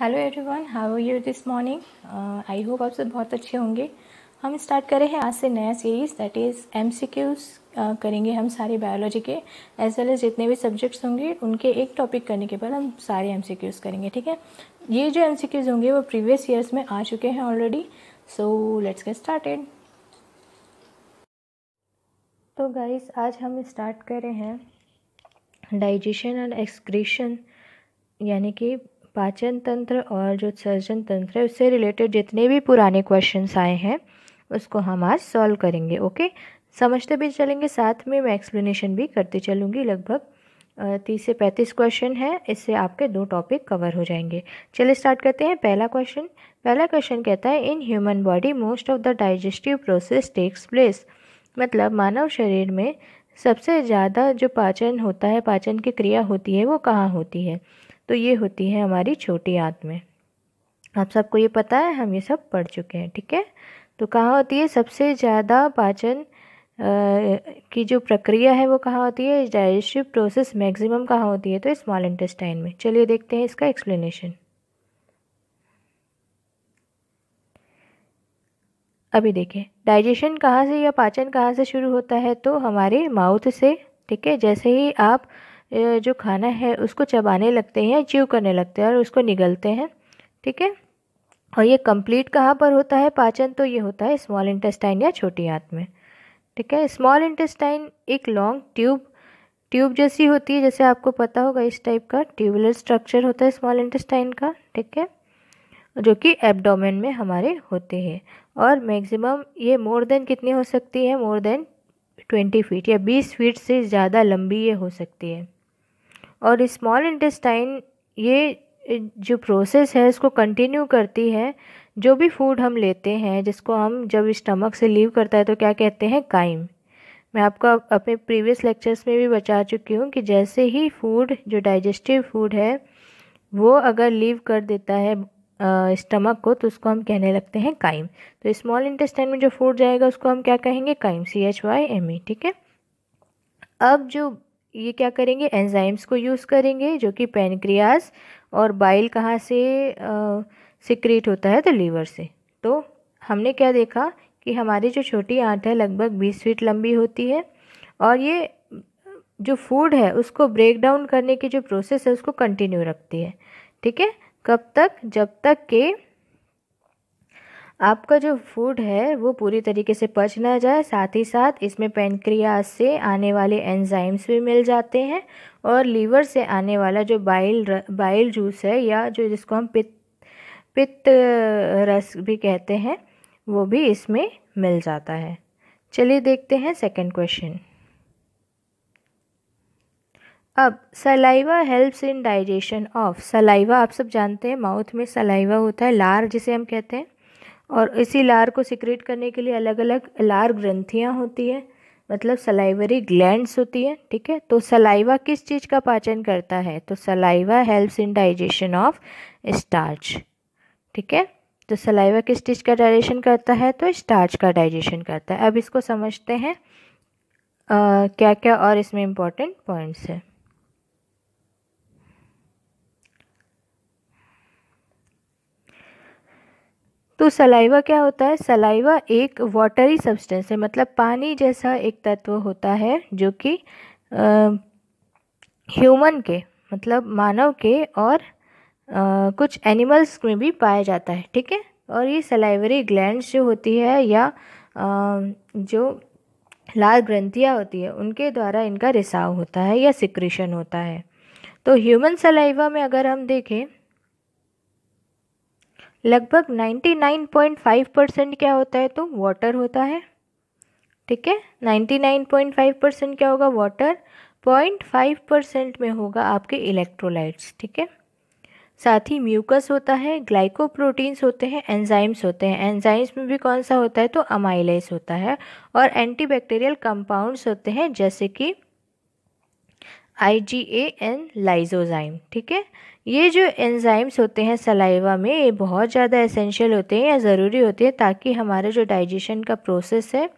hello everyone how are you this morning I hope आप सब बहुत अच्छे होंगे हम स्टार्ट करें हैं आज से नया series that is M C Qs करेंगे हम सारे बायोलॉजी के एज वेल एज जितने भी सब्जेक्ट्स होंगे उनके एक टॉपिक करने के बाद हम सारे एम सी क्यूज़ करेंगे ठीक है ये जो एम सी क्यूज़ होंगे वो प्रीवियस ईयर्स में आ चुके हैं already so let's get started तो गाइस आज हम स्टार्ट कर रहे हैं डाइजेशन एंड एक्सक्रीशन यानी कि पाचन तंत्र और जो सर्जन तंत्र है उससे रिलेटेड जितने भी पुराने क्वेश्चंस आए हैं उसको हम आज सॉल्व करेंगे ओके समझते भी चलेंगे साथ में मैं एक्सप्लेनेशन भी करती चलूँगी लगभग तीस से पैंतीस क्वेश्चन है इससे आपके दो टॉपिक कवर हो जाएंगे चलिए स्टार्ट करते हैं पहला क्वेश्चन पहला क्वेश्चन कहता है in human body most of the digestive process takes place मतलब मानव शरीर में सबसे ज़्यादा जो पाचन होता है पाचन की क्रिया होती है वो कहाँ होती है तो ये होती है हमारी छोटी में आप सबको ये पता है हम ये सब पढ़ चुके हैं ठीक है तो कहाँ होती है सबसे ज़्यादा पाचन की जो प्रक्रिया है वो कहाँ होती है डाइजेस्टिव प्रोसेस मैक्सिमम कहाँ होती है तो स्मॉल इंटेस्टाइन में चलिए देखते हैं इसका एक्सप्लेनेशन अभी देखें डाइजेशन कहाँ से या पाचन कहाँ से शुरू होता है तो हमारे माउथ से ठीक है जैसे ही आप जो खाना है उसको चबाने लगते हैं च्यू करने लगते हैं और उसको निगलते हैं ठीक है और ये कंप्लीट कहाँ पर होता है पाचन तो ये होता है स्मॉल इंटेस्टाइन या छोटी आँत में ठीक है स्मॉल इंटेस्टाइन एक लॉन्ग ट्यूब ट्यूब जैसी होती है जैसे आपको पता होगा इस टाइप का ट्यूबलर स्ट्रक्चर होता है स्मॉल इंटेस्टाइन का ठीक है जो कि एब्डोमेन में हमारे होते हैं और मैक्सिमम ये मोर देन कितनी हो सकती है मोर देन ट्वेंटी फीट या बीस फीट से ज़्यादा लंबी ये हो सकती है और स्मॉल इंटेस्टाइन ये जो प्रोसेस है इसको कंटिन्यू करती है जो भी फूड हम लेते हैं जिसको हम जब स्टमक से लीव करता है तो क्या कहते हैं काइम मैं आपको अपने प्रीवियस लेक्चर्स में भी बता चुकी हूँ कि जैसे ही फूड जो डाइजेस्टिव फूड है वो अगर लीव कर देता है स्टमक को तो उसको हम कहने लगते हैं काइम तो स्मॉल इंटेस्टाइन में जो फूड जाएगा उसको हम क्या कहेंगे chyme C H Y M E ठीक है अब जो ये क्या करेंगे एंजाइम्स को यूज़ करेंगे जो कि पेनक्रियाज और बाइल कहाँ से सिक्रेट होता है तो लीवर से तो हमने क्या देखा कि हमारी जो छोटी आँट है लगभग बीस फीट लंबी होती है और ये जो फूड है उसको ब्रेक डाउन करने की जो प्रोसेस है उसको कंटिन्यू रखती है ठीक है कब तक जब तक के आपका जो फूड है वो पूरी तरीके से पच ना जाए साथ ही साथ इसमें पेनक्रिया से आने वाले एंजाइम्स भी मिल जाते हैं और लीवर से आने वाला जो बाइल बाइल जूस है या जो जिसको हम पित्त पित्त रस भी कहते हैं वो भी इसमें मिल जाता है चलिए देखते हैं सेकंड क्वेश्चन अब saliva helps in digestion of saliva आप सब जानते हैं माउथ में सलाइवा होता है लार जिसे हम कहते हैं और इसी लार को सिक्रेट करने के लिए अलग अलग लार ग्रंथियाँ होती हैं मतलब सलाइवरी ग्लैंड्स होती हैं ठीक है तो सलाइवा किस चीज़ का पाचन करता है तो saliva helps in digestion of starch ठीक है तो सलाइवा किस चीज़ का डाइजेशन करता है तो स्टार्च का डाइजेशन करता है अब इसको समझते हैं क्या क्या और इसमें इम्पॉर्टेंट पॉइंट्स हैं तो सलाइवा क्या होता है सलाइवा एक वाटरी सब्सटेंस है मतलब पानी जैसा एक तत्व होता है जो कि ह्यूमन के मतलब मानव के और आ, कुछ एनिमल्स में भी पाया जाता है ठीक है और ये सलाइवरी ग्लैंड जो होती है या आ, जो लाल ग्रंथियाँ होती है उनके द्वारा इनका रिसाव होता है या सिक्रेशन होता है तो ह्यूमन सलाइवा में अगर हम देखें लगभग 99.5 परसेंट क्या होता है तो वाटर होता है ठीक है 99.5 परसेंट क्या होगा वाटर 0.5 परसेंट में होगा आपके इलेक्ट्रोलाइट्स ठीक है साथ ही म्यूकस होता है ग्लाइकोप्रोटीन्स होते हैं एंजाइम्स होते हैं एंजाइम्स में भी कौन सा होता है तो अमाइलेस होता है और एंटीबैक्टीरियल कंपाउंड्स होते हैं जैसे कि आई जी ए एन लाइजोजाइम ठीक है ये जो एंजाइम्स होते हैं सलाइवा में ये बहुत ज़्यादा एसेंशियल होते हैं या ज़रूरी होते हैं ताकि हमारे जो डाइजेशन का प्रोसेस है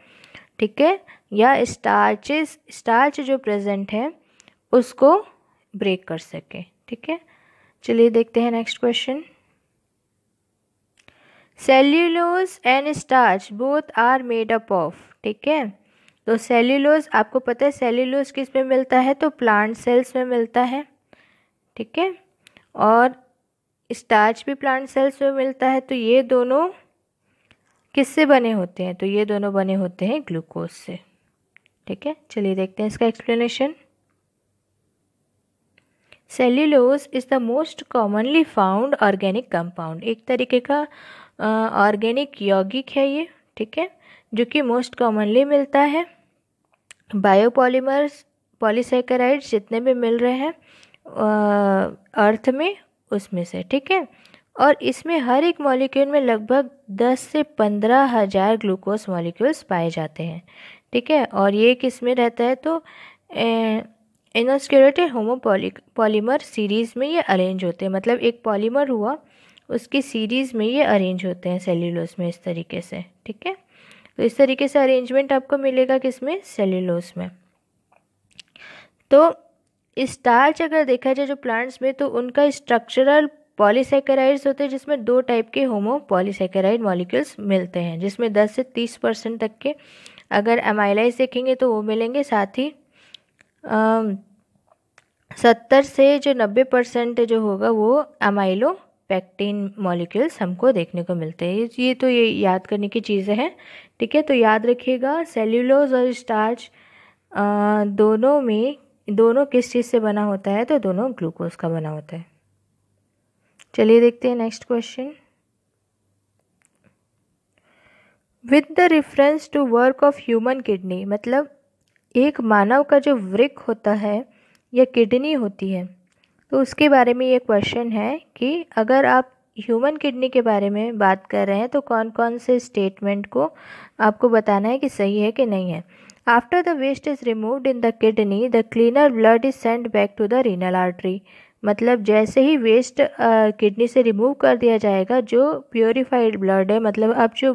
ठीक है या स्टार्चेस स्टार्च जो प्रेजेंट है उसको ब्रेक कर सके ठीक है चलिए देखते हैं next question cellulose and starch both are made up of ठीक है तो सेल्यूलोज आपको पता है सेल्यूलोज किस में मिलता है तो प्लांट सेल्स में मिलता है ठीक है और स्टार्च भी प्लांट सेल्स में मिलता है तो ये दोनों किससे बने होते हैं तो ये दोनों बने होते हैं ग्लूकोज से ठीक है चलिए देखते हैं इसका explanation cellulose is the most commonly found organic compound एक तरीके का ऑर्गेनिक यौगिक है ये ठीक है जो कि मोस्ट कॉमनली मिलता है बायोपॉलीमर्स पॉलीसेकेराइड्स जितने भी मिल रहे हैं अर्थ में उसमें से ठीक है और इसमें हर एक मॉलिक्यूल में लगभग 10 से पंद्रह हज़ार ग्लूकोज मॉलिक्यूल्स पाए जाते हैं ठीक है और ये किस में रहता है तो इनोस्क्यूरेटेड होमोपॉली पॉलीमर सीरीज़ में ये अरेंज होते हैं मतलब एक पॉलीमर हुआ उसकी सीरीज़ में ये अरेंज होते हैं सेल्यूलोस में इस तरीके से ठीक है तो इस तरीके से अरेंजमेंट आपको मिलेगा किस में सेल्यूलोस में तो स्टार्च अगर देखा जाए जो प्लांट्स में तो उनका स्ट्रक्चरल पॉलीसेकेराइड्स होते हैं जिसमें दो टाइप के होमो पॉलीसेकेराइड मॉलिक्यूल्स मिलते हैं जिसमें 10 से 30 परसेंट तक के अगर एमाइलाइज देखेंगे तो वो मिलेंगे साथ ही सत्तर से जो नब्बे परसेंट जो होगा वो एमाइलो पैक्टिन मॉलिक्यूल्स हमको देखने को मिलते हैं ये तो ये याद करने की चीज़ें हैं ठीक है तो याद रखिएगा सेल्यूलोज और स्टार्च दोनों में दोनों किस चीज़ से बना होता है तो दोनों ग्लूकोज का बना होता है चलिए देखते हैं next question with the reference to work of human kidney मतलब एक मानव का जो वृक होता है या किडनी होती है तो उसके बारे में ये क्वेश्चन है कि अगर आप ह्यूमन किडनी के बारे में बात कर रहे हैं तो कौन कौन से स्टेटमेंट को आपको बताना है कि सही है कि नहीं है after the waste is removed in the kidney the cleaner blood is send back to the renal artery मतलब जैसे ही वेस्ट किडनी से रिमूव कर दिया जाएगा जो प्योरीफाइड ब्लड है मतलब अब जो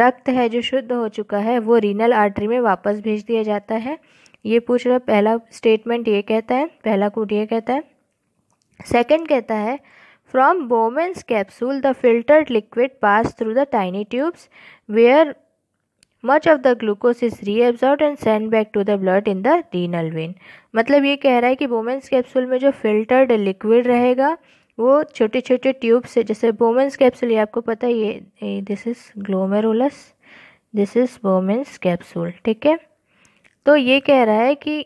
रक्त है जो शुद्ध हो चुका है वो रीनल आर्टरी में वापस भेज दिया जाता है ये पूछ रहा पहला स्टेटमेंट ये कहता है पहला कोट ये कहता है सेकंड कहता है from Bowman's capsule the filtered liquid pass through the tiny tubes where much of the glucose is reabsorb and send back to the blood in the renal vein मतलब ये कह रहा है कि बोमेंस कैप्सूल में जो फिल्टर्ड लिक्विड रहेगा वो छोटे छोटे ट्यूब से जैसे बोमेंस कैप्सूल ये आपको पता है ये this is glomerulus this is Bowman's capsule ठीक है तो ये कह रहा है कि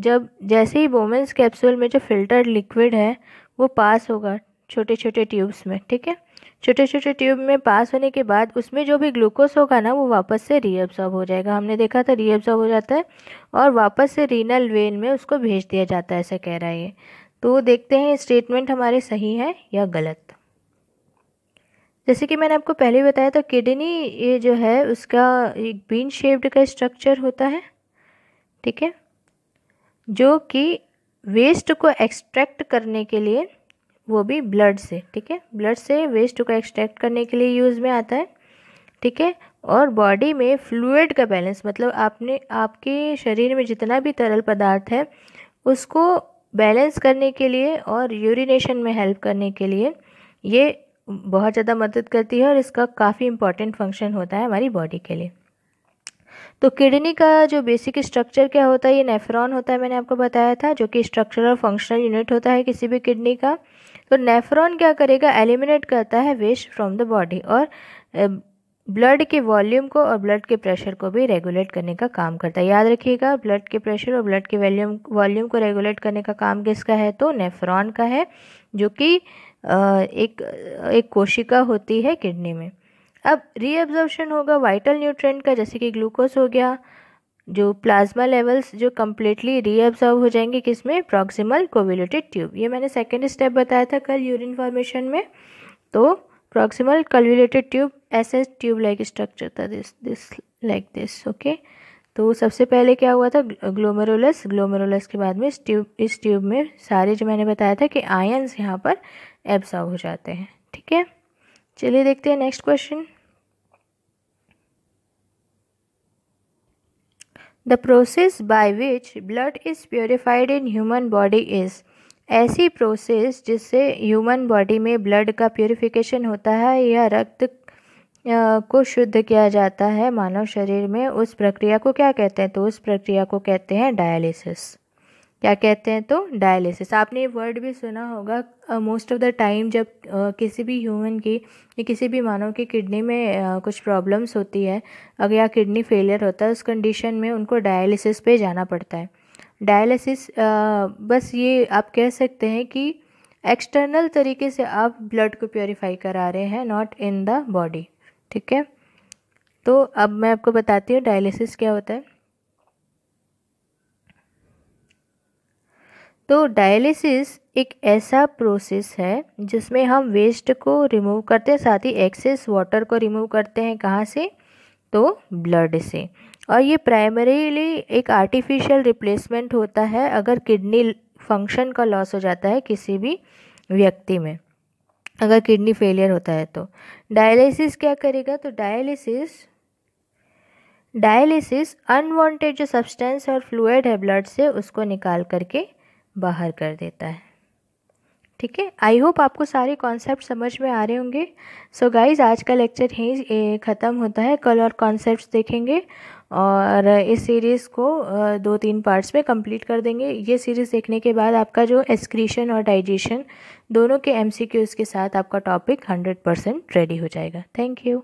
जब जैसे ही बोमेंस कैप्सूल में जो फिल्टर लिक्विड है वो पास होगा छोटे छोटे ट्यूब्स में ठीक है छोटे छोटे ट्यूब में पास होने के बाद उसमें जो भी ग्लूकोज होगा ना वो वापस से रीअब्सॉर्ब हो जाएगा हमने देखा था रीअब्सॉर्ब हो जाता है और वापस से रीनल वेन में उसको भेज दिया जाता है ऐसा कह रहा है ये तो देखते हैं स्टेटमेंट हमारे सही है या गलत जैसे कि मैंने आपको पहले बताया था किडनी ये जो है उसका एक बीन शेप्ड का स्ट्रक्चर होता है ठीक है जो कि वेस्ट को एक्सट्रैक्ट करने के लिए वो भी ब्लड से ठीक है ब्लड से वेस्ट को एक्सट्रैक्ट करने के लिए यूज़ में आता है ठीक है और बॉडी में फ्लूड का बैलेंस मतलब आपने आपके शरीर में जितना भी तरल पदार्थ है उसको बैलेंस करने के लिए और यूरिनेशन में हेल्प करने के लिए ये बहुत ज़्यादा मदद करती है और इसका काफ़ी इंपॉर्टेंट फंक्शन होता है हमारी बॉडी के लिए तो किडनी का जो बेसिक स्ट्रक्चर क्या होता है ये नेफ्रॉन होता है मैंने आपको बताया था जो कि स्ट्रक्चर और फंक्शनल यूनिट होता है किसी भी किडनी का तो नेफ्रॉन क्या करेगा एलिमिनेट करता है वेस्ट फ्रॉम द बॉडी और ब्लड के वॉल्यूम को और ब्लड के प्रेशर को भी रेगुलेट करने का काम करता है याद रखिएगा ब्लड के प्रेशर और ब्लड के वॉल्यूम वॉल्यूम को रेगुलेट करने का काम किसका है तो नेफ्रॉन का है जो कि एक एक कोशिका होती है किडनी में अब रीअब्जॉर्बन होगा वाइटल न्यूट्रेंट का जैसे कि ग्लूकोज हो गया जो प्लाज्मा लेवल्स जो कम्प्लीटली रीअब्जॉर्व हो जाएंगे किसमें प्रॉक्सिमल कोविलेटेड ट्यूब ये मैंने सेकेंड स्टेप बताया था कल यूरिन फॉर्मेशन में तो प्रॉक्सिमल कोविलेटेड ट्यूब ऐसे ट्यूब लाइक स्ट्रक्चर था this this like this okay तो सबसे पहले क्या हुआ था ग्लोमेरुलस ग्लोमेरुलस के बाद में इस ट्यूब इस ट्यूब में सारे जो मैंने बताया था कि आयन्स यहाँ पर एब्जॉर्व हो जाते हैं ठीक है चलिए देखते हैं next question the process by which blood is purified in human body is ऐसी प्रोसेस जिससे ह्यूमन बॉडी में ब्लड का प्योरिफिकेशन होता है या रक्त को शुद्ध किया जाता है मानव शरीर में उस प्रक्रिया को क्या कहते हैं तो उस प्रक्रिया को कहते हैं डायलिसिस क्या कहते हैं तो डायलिसिस आपने ये वर्ड भी सुना होगा मोस्ट ऑफ़ द टाइम जब uh, किसी भी ह्यूमन की या किसी भी मानव की किडनी में uh, कुछ प्रॉब्लम्स होती है अगर या किडनी फेलियर होता है उस कंडीशन में उनको डायलिसिस पे जाना पड़ता है डायलिसिस uh, बस ये आप कह सकते हैं कि एक्सटर्नल तरीके से आप ब्लड को प्योरीफाई करा रहे हैं नॉट इन द बॉडी ठीक है तो अब मैं आपको बताती हूँ डायलिसिस क्या होता है तो डायलिसिस एक ऐसा प्रोसेस है जिसमें हम वेस्ट को रिमूव करते हैं साथ ही एक्सेस वाटर को रिमूव करते हैं कहाँ से तो ब्लड से और ये प्राइमरीली एक आर्टिफिशियल रिप्लेसमेंट होता है अगर किडनी फंक्शन का लॉस हो जाता है किसी भी व्यक्ति में अगर किडनी फेलियर होता है तो डायलिसिस क्या करेगा तो डायलिसिस डायलिसिस अनवांटेड जो सब्सटेंस और फ्लूड है ब्लड से उसको निकाल करके बाहर कर देता है ठीक है आई होप आपको सारे कॉन्सेप्ट समझ में आ रहे होंगे सो so गाइज आज का लेक्चर यहीं ख़त्म होता है कल और कॉन्सेप्ट देखेंगे और इस सीरीज़ को दो तीन पार्ट्स में कंप्लीट कर देंगे ये सीरीज़ देखने के बाद आपका जो एक्सक्रीशन और डाइजेशन दोनों के एमसीक्यूज़ के साथ आपका टॉपिक हंड्रेड परसेंट रेडी हो जाएगा थैंक यू